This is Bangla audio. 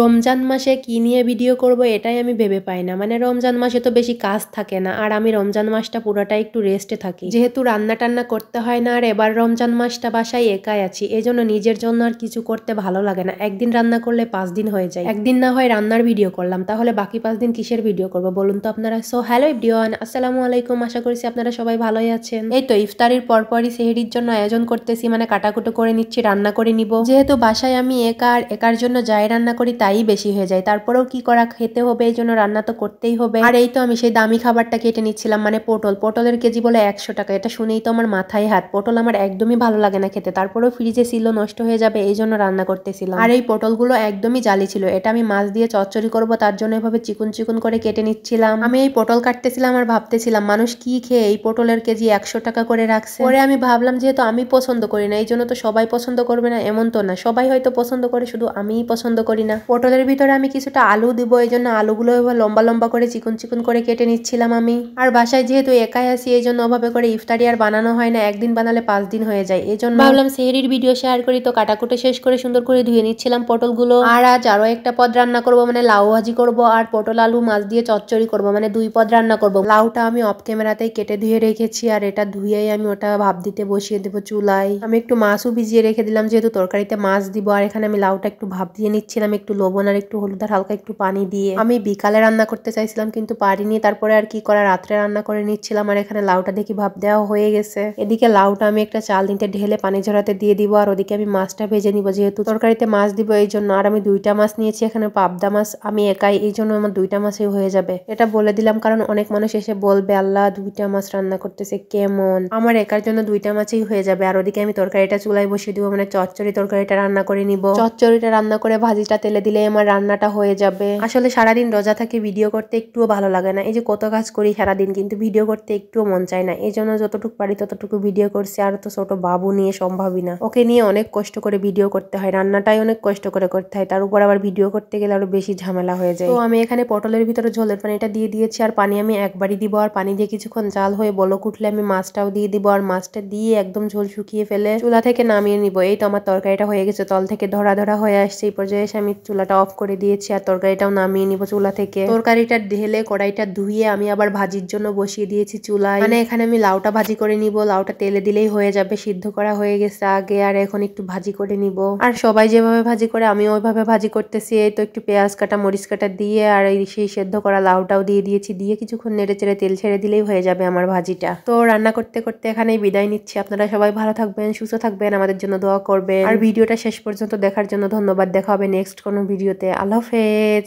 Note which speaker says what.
Speaker 1: রমজান মাসে কি নিয়ে ভিডিও করব এটাই আমি ভেবে পাই না মানে রমজান মাসে তো বেশি কাজ থাকে না আর আমি রমজান মাসটা পুরোটাই একটু রেস্টে থাকি যেহেতু রান্না টান্না করতে হয় না আর এবার রমজান মাসটা বাসায় একাই আছি এজন্য নিজের জন্য আর কিছু করতে ভালো লাগে না একদিন রান্না করলে পাঁচ দিন হয়ে যায় একদিন না হয় রান্নার ভিডিও করলাম তাহলে বাকি পাঁচ দিন কিসের ভিডিও করব বলুন তো আপনারা সো হ্যালো ইভডিওয়ান আসসালামু আলাইকুম আশা করছি আপনারা সবাই ভালোই আছেন এই তো ইফতারির পরপরই সেহেরির জন্য আয়োজন করতেছি মানে কাটাকুটো করে নিচ্ছি রান্না করে নিব যেহেতু বাসায় আমি একা আর একার জন্য যাই রান্না করি তাই বেশি হয়ে যায় তারপরেও কি করা খেতে হবে এই জন্য রান্না তো করতেই হবে আর এই তো আমি সেই দামি খাবারটা কেটে নিচ্ছিলাম মানে পটল পটলের কেজি বলে একশো টাকা এটা শুনেই তো আমার মাথায় হাত পটল আমার একদমই ভালো লাগে না খেতে তারপরেও ফ্রিজে ছিল নষ্ট হয়ে যাবে এই জন্য রান্না করতেছিলাম আর এই পটলগুলো একদমই জালি ছিল এটা আমি মাছ দিয়ে চচ্চড়ি করব তার জন্য এভাবে চিকুন চিকুন করে কেটে নিচ্ছিলাম আমি এই পটল কাটতেছিলাম আর ভাবতেছিলাম মানুষ কি খেয়ে এই পটলের কেজি একশো টাকা করে রাখছে পরে আমি ভাবলাম যেহেতু আমি পছন্দ করি না এই জন্য তো সবাই পছন্দ করবে না এমন তো না সবাই হয়তো পছন্দ করে শুধু আমিই পছন্দ করি না পটলের ভিতরে আমি কিছুটা আলু দিব এই জন্য আলুগুলো লম্বা লম্বা করে চিকন চিকন করে কেটে নিচ্ছিলাম আমি আর বাসায় যেহেতু একাই আসি এই জন্য ওভাবে করে ইফতারি আর বানানো হয় না একদিন বানালে পাঁচ দিন হয়ে যায় এই জন্য ভাবলাম সেহরির ভিডিও শেয়ার করি তো কাটাকুটে শেষ করে সুন্দর করে ধুয়ে নিচ্ছিলাম পটলগুলো আর আজ আরও একটা পদ রান্না করব মানে লাউ ভাজি করব আর পটল আলু মাছ দিয়ে চচ্চড়ি করব মানে দুই পদ রান্না করব লাউটা আমি অফ ক্যামেরাতেই কেটে ধুয়ে রেখেছি আর এটা ধুয়েই আমি ওটা ভাব দিতে বসিয়ে দেবো চুলায় আমি একটু মাছও ভিজিয়ে রেখে দিলাম যেহেতু তরকারিতে মাছ দিব আর এখানে আমি লাউটা একটু ভাব দিয়ে নিচ্ছিলাম একটু লবণ আর একটু হলুদ আর হালকা একটু পানি দিয়ে আমি বিকালে রান্না করতে চাইছিলাম কিন্তু পারিনি তারপরে আর কি করা রাত্রে রান্না করে নিচ্ছিলাম আর এখানে লাউটা দেখি ভাব দেওয়া হয়ে গেছে এদিকে লাউটা আমি একটা চাল নিতে ঢেলে পানি ঝরাতে দিয়ে দিব আর ওদিকে আমি মাছটা ভেজে নিব যেহেতু তরকারিতে মাছ দিব এই জন্য আর আমি দুইটা মাছ নিয়েছি এখানে পাবদা মাছ আমি একাই এই জন্য আমার দুইটা মাছই হয়ে যাবে এটা বলে দিলাম কারণ অনেক মানুষ এসে বলবে আল্লাহ দুইটা মাছ রান্না করতেছে কেমন আমার একার জন্য দুইটা মাছই হয়ে যাবে আর ওদিকে আমি তরকারিটা চুলায় বসিয়ে দিব মানে চচ্চড়ি তরকারিটা রান্না করে নিব চচ্চড়িটা রান্না করে ভাজিটা তেলে দিলে আমার রান্নাটা হয়ে যাবে আসলে সারাদিন রোজা থাকে ভিডিও করতে একটুও ভালো লাগে না এই যে কত কাজ করি সারাদিন কিন্তু ভিডিও করতে একটুও মন চায় না এই জন্য যতটুকু পারি ততটুকু ভিডিও করছি আর তো ছোট বাবু নিয়ে সম্ভবই না ওকে নিয়ে অনেক কষ্ট করে ভিডিও করতে হয় রান্নাটাই অনেক কষ্ট করে করতে হয় তার উপর আবার ভিডিও করতে গেলে আরো বেশি ঝামেলা হয়ে যায় তো আমি এখানে পটলের ভিতরে ঝোলের পানিটা দিয়ে দিয়েছি আর পানি আমি একবারই দিব আর পানি দিয়ে কিছুক্ষণ জাল হয়ে বলক উঠলে আমি মাছটাও দিয়ে দিব আর মাছটা দিয়ে একদম ঝোল শুকিয়ে ফেলে চুলা থেকে নামিয়ে নিব এই তো আমার তরকারিটা হয়ে গেছে তল থেকে ধরা ধরা হয়ে আসছে এই পর্যায়ে এসে আমি চুলাটা অফ করে দিয়েছি আর তরকারিটাও নামিয়ে নিব চুলা থেকে তরকারিটা ঢেলে কড়াইটা ধুয়ে আমি আবার ভাজির জন্য বসিয়ে দিয়েছি চুলায় মানে এখানে আমি লাউটা ভাজি করে নিব লাউটা তেলে দিলেই হয়ে যাবে সিদ্ধ করা হয়ে গেছে আগে আর এখন একটু ভাজি করে নিব আর সবাই যেভাবে ভাজি করে আমি ওইভাবে ভাজি করতেছি এই তো একটু পেঁয়াজ কাটা মরিচ কাটা দিয়ে আর এই সেই সেদ্ধ করা লাউটাও দিয়ে দিয়েছি দিয়ে কিছুক্ষণ নেড়ে চেড়ে তেল ছেড়ে দিলেই হয়ে যাবে আমার ভাজিটা তো রান্না করতে করতে এখানেই বিদায় নিচ্ছি আপনারা সবাই ভালো থাকবেন সুস্থ থাকবেন আমাদের জন্য দোয়া করবেন আর ভিডিওটা শেষ পর্যন্ত দেখার জন্য ধন্যবাদ দেখা হবে নেক্সট কোন ভিডিওতে আল্লাহ হাফেজ